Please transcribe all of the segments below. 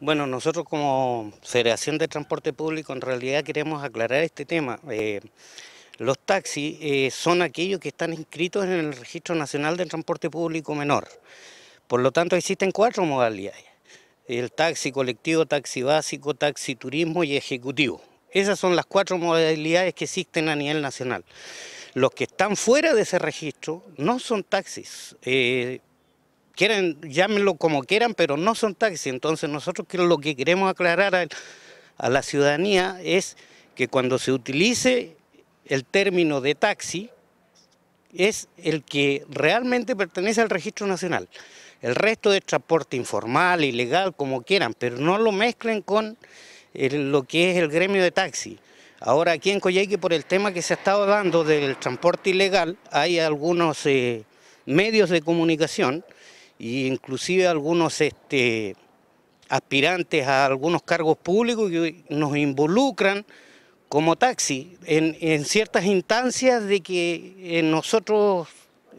Bueno, nosotros como Federación de Transporte Público en realidad queremos aclarar este tema. Eh, los taxis eh, son aquellos que están inscritos en el Registro Nacional de Transporte Público Menor. Por lo tanto, existen cuatro modalidades. El taxi colectivo, taxi básico, taxi turismo y ejecutivo. Esas son las cuatro modalidades que existen a nivel nacional. Los que están fuera de ese registro no son taxis. Eh, ...quieren, llámenlo como quieran, pero no son taxis. Entonces nosotros lo que queremos aclarar a, la ciudadanía es que cuando se utilice el término de taxi, es el que realmente pertenece al registro nacional. El resto es transporte informal, ilegal, como quieran, pero no lo mezclen con lo que es el gremio de taxi. Ahora aquí en Coyhaique, por el tema que se ha estado dando del transporte ilegal, hay algunos eh, medios de comunicación y inclusive algunos este, aspirantes a algunos cargos públicos que nos involucran como taxi en, ciertas instancias de que eh, nosotros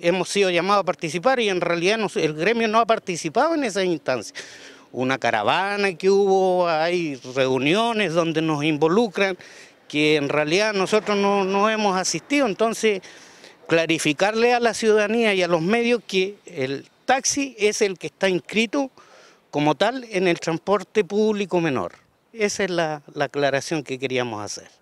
hemos sido llamados a participar y en realidad el gremio no ha participado en esas instancias. Una caravana que hubo, hay reuniones donde nos involucran, que en realidad nosotros no, no hemos asistido. Entonces, clarificarle a la ciudadanía y a los medios que el taxi es el que está inscrito como tal en el transporte público menor. Esa es la, aclaración que queríamos hacer.